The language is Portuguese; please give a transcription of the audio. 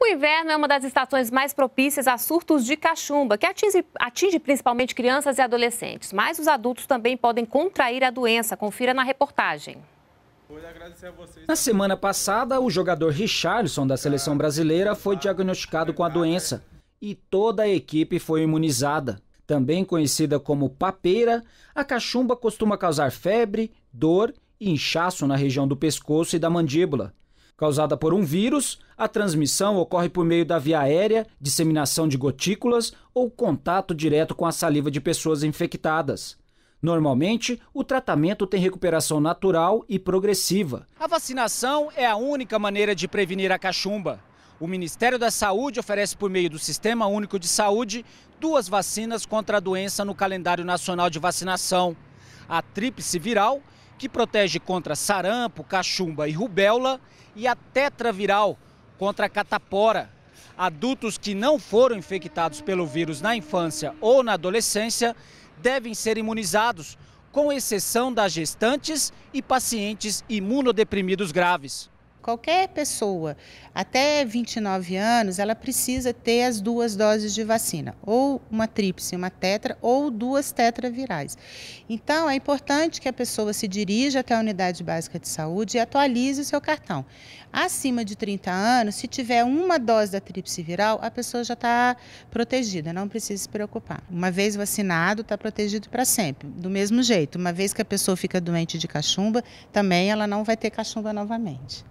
O inverno é uma das estações mais propícias a surtos de cachumba, que atinge, atinge, principalmente crianças e adolescentes, mas os adultos também podem contrair a doença. Confira na reportagem. Na semana passada, o jogador Richarlison da seleção brasileira foi diagnosticado com a doença e toda a equipe foi imunizada. Também conhecida como papeira, a cachumba costuma causar febre, dor e inchaço na região do pescoço e da mandíbula. Causada por um vírus, a transmissão ocorre por meio da via aérea, disseminação de gotículas ou contato direto com a saliva de pessoas infectadas. Normalmente, o tratamento tem recuperação natural e progressiva. A vacinação é a única maneira de prevenir a cachumba. O Ministério da Saúde oferece, por meio do Sistema Único de Saúde, duas vacinas contra a doença no calendário nacional de vacinação: a tríplice viral que protege contra sarampo, cachumba e rubéola, e a tetraviral contra a catapora. Adultos que não foram infectados pelo vírus na infância ou na adolescência devem ser imunizados, com exceção das gestantes e pacientes imunodeprimidos graves. Qualquer pessoa até 29 anos, ela precisa ter as duas doses de vacina, ou uma tríplice, uma tetra, ou duas tetravirais. Então, é importante que a pessoa se dirija até a unidade básica de saúde e atualize o seu cartão. Acima de 30 anos, se tiver uma dose da tríplice viral, a pessoa já está protegida, não precisa se preocupar. Uma vez vacinado, está protegido para sempre. Do mesmo jeito, uma vez que a pessoa fica doente de cachumba, também ela não vai ter cachumba novamente.